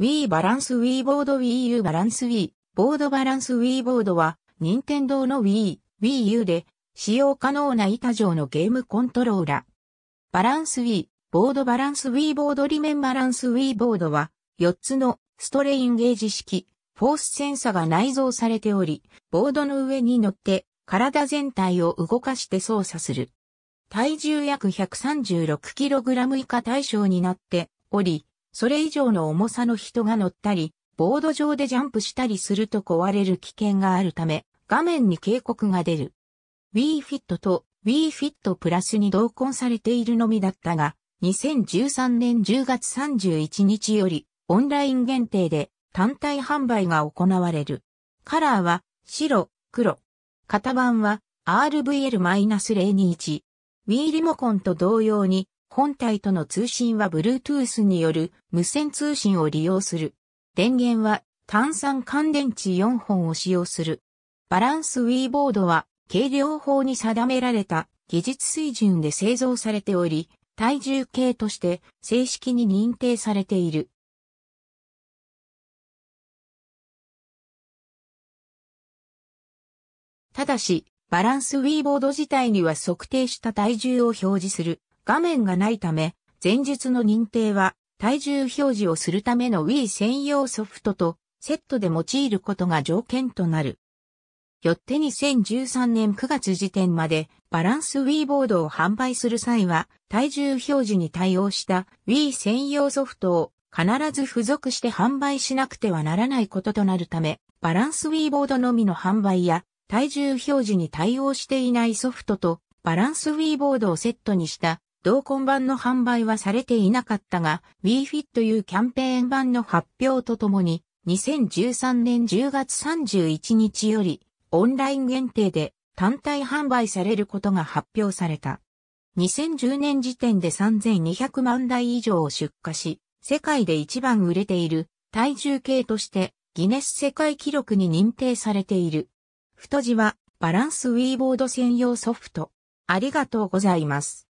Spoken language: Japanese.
Wii バランス Wii ボード Wii U バランス Wii ボードバランス Wii ボードは、任天堂の Wii、Wii U で、使用可能な板状のゲームコントローラー。バランス Wii、ボードバランス Wii ボードリメンバランス Wii ボードは、4つのストレインゲージ式、フォースセンサが内蔵されており、ボードの上に乗って、体全体を動かして操作する。体重約 136kg 以下対象になっており、それ以上の重さの人が乗ったり、ボード上でジャンプしたりすると壊れる危険があるため、画面に警告が出る。WeFit と WeFit プラスに同梱されているのみだったが、2013年10月31日よりオンライン限定で単体販売が行われる。カラーは白、黒。型番は RVL-021。Wii リモコンと同様に本体との通信は Bluetooth による無線通信を利用する。電源は単三乾電池4本を使用する。バランスウィーボードは軽量法に定められた技術水準で製造されており、体重計として正式に認定されている。ただし、バランスウィーボード自体には測定した体重を表示する画面がないため、前述の認定は体重表示をするための Wii 専用ソフトとセットで用いることが条件となる。よって2013年9月時点までバランス Wii ボードを販売する際は体重表示に対応した Wii 専用ソフトを必ず付属して販売しなくてはならないこととなるため、バランス Wii ボードのみの販売や体重表示に対応していないソフトとバランス Wii ボードをセットにした同梱版の販売はされていなかったが、WeFit というキャンペーン版の発表とともに、2013年10月31日より、オンライン限定で単体販売されることが発表された。2010年時点で3200万台以上を出荷し、世界で一番売れている体重計としてギネス世界記録に認定されている。太字はバランスウィーボード専用ソフト。ありがとうございます。